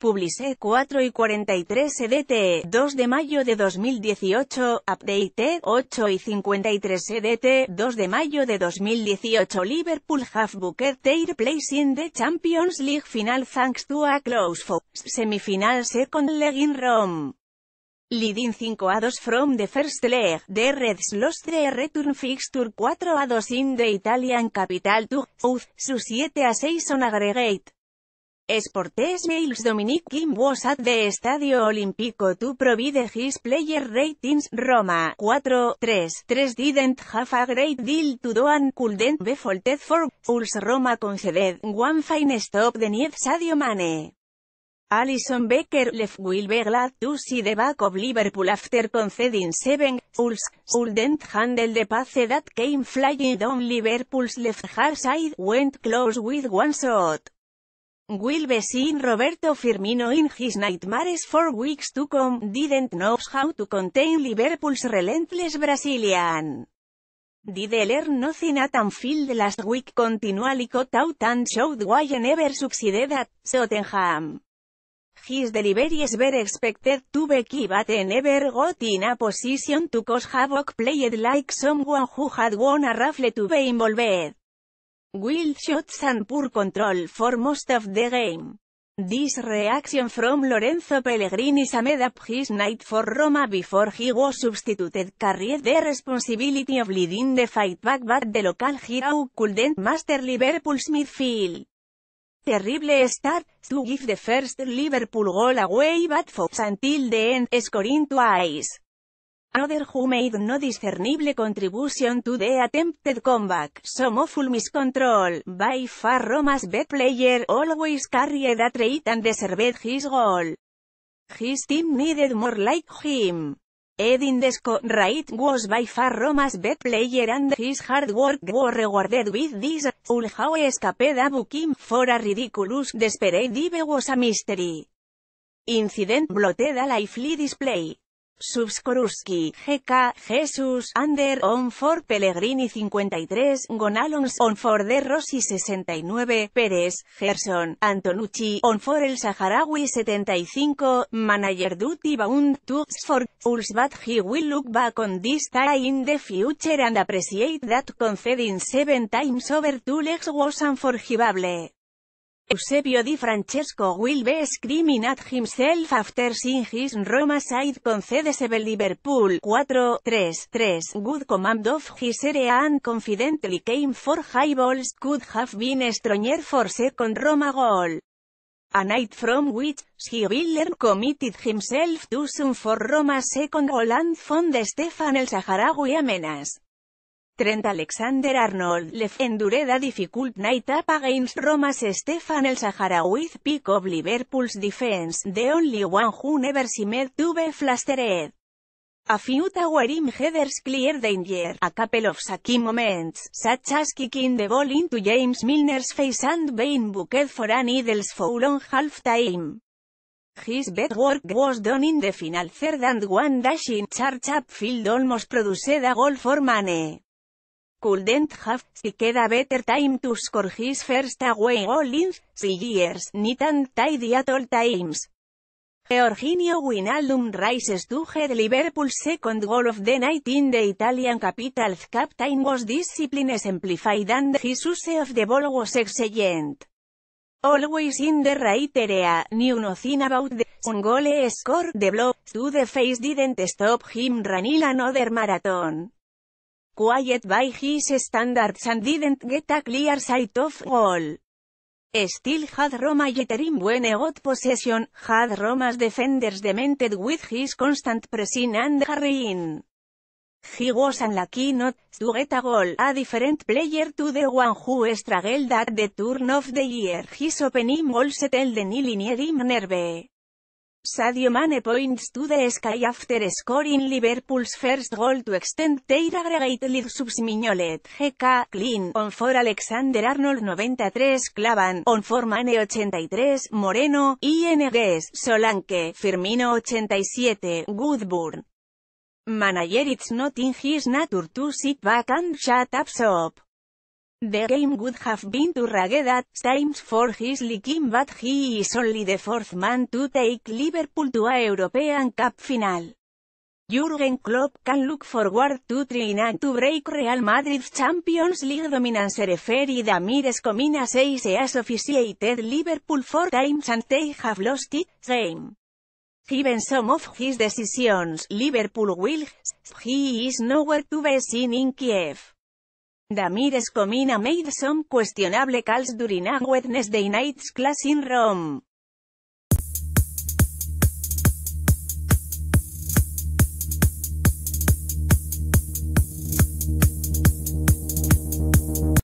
Publicé 4 y 43 EDT, 2 de mayo de 2018, Update 8 y 53 EDT, 2 de mayo de 2018 Liverpool half booker their place in the Champions League final thanks to a close Fox semifinal second leg in Rome. Leading 5 a 2 from the first leg, the Reds lost the return fixture 4 a 2 in the Italian capital to South, su 7 a 6 on aggregate. Sportes Mails Dominique Kim was at the Estadio Olímpico to provide his player ratings, Roma, 4, 3, 3 didn't have a great deal to do and couldn't be faulted for, Uls Roma conceded, one fine stop the Nieve Sadio Mane. Alison Becker left will be glad to see the back of Liverpool after conceding seven, Uls, couldn't handle the pace that came flying down Liverpool's left hard side, went close with one shot. Will be seen Roberto Firmino in his nightmares for weeks to come, didn't know how to contain Liverpool's relentless Brazilian. Did learn nothing at Anfield last week continually cut out and showed why never succeeded at Tottenham. His deliveries were expected to be key but never got in a position to cause havoc played like someone who had won a raffle to be involved. Will shots and poor control for most of the game. This reaction from Lorenzo Pellegrini summed up his night for Roma before he was substituted carried the responsibility of leading the fight back but the local hero couldn't master Liverpool's midfield. Terrible start, to give the first Liverpool goal away but Fox until the end, scoring twice. Another who made no discernible contribution to the attempted comeback, some full miscontrol, by far Roma's best player, always carried a trait and deserved his goal. His team needed more like him. Edin Desco, right was by far Roma's best player and his hard work was rewarded with this, how escaped a booking for a ridiculous desperate dive was a mystery. Incident blotted a lively display. Subskoruski, GK, Jesus, Ander, On for Pellegrini 53, Gonalons, On for De Rossi 69, Pérez, Gerson, Antonucci, On for El Saharawi 75, Manager Duty Bound, Tux for, Ulsbad. he will look back on this time in the future and appreciate that conceding seven times over two legs was unforgivable. Eusebio di Francesco will be screaming at himself after seeing his Roma side concedesable Liverpool 4-3-3. Good command of his area and confidently came for high balls, could have been stronger for second Roma goal. A night from which, he committed himself to some for Roma second goal and found Stefan El y Amenas. Trent Alexander-Arnold Lef endureda difficult night up against Roma's Stefan El Sahara with pick of Liverpool's defense the only one who never seemed to be flustered. A few towering headers clear danger, a couple of sucky moments, such as kicking the ball into James Milner's face and being booked for an Idles foul on half-time. His bed work was done in the final third and one dashing charge upfield almost produced a goal for Mane couldn't have, si queda better time to score his first away goal in, si years, ni tan tidy at all times. Georginio Wijnaldum rises to head Liverpool's second goal of the night in the Italian capital's captain was discipline simplified and his use of the ball was excellent. Always in the right area, uno nothing about the un score the blow, to the face didn't stop him running another marathon quiet by his standards and didn't get a clear sight of goal. Still had Roma Yeterim when he got possession, had Roma's defenders demented with his constant pressing and hurrying. He was unlucky not to get a goal, a different player to the one who struggled at the turn of the year. His opening goal settled the nil in nerve. Sadio Mane points to the sky after scoring Liverpool's first goal to extend their aggregate lead subs Mignolet, GK, Clean, on for Alexander-Arnold 93, Clavan, on for Mane 83, Moreno, INGs, Solanke, Firmino 87, Goodburn. Manager it's not in his nature to sit back and shut up shop. The game would have been to ragged at times for his liking but he is only the fourth man to take Liverpool to a European Cup final. Jürgen Klopp can look forward to training to break Real Madrid's Champions League dominance referee Damir Escomina 6 has officiated Liverpool four times and they have lost it, game. Given some of his decisions, Liverpool will, he is nowhere to be seen in Kiev. Damir Escomina made some questionable calls during a Wednesday night's class in Rome.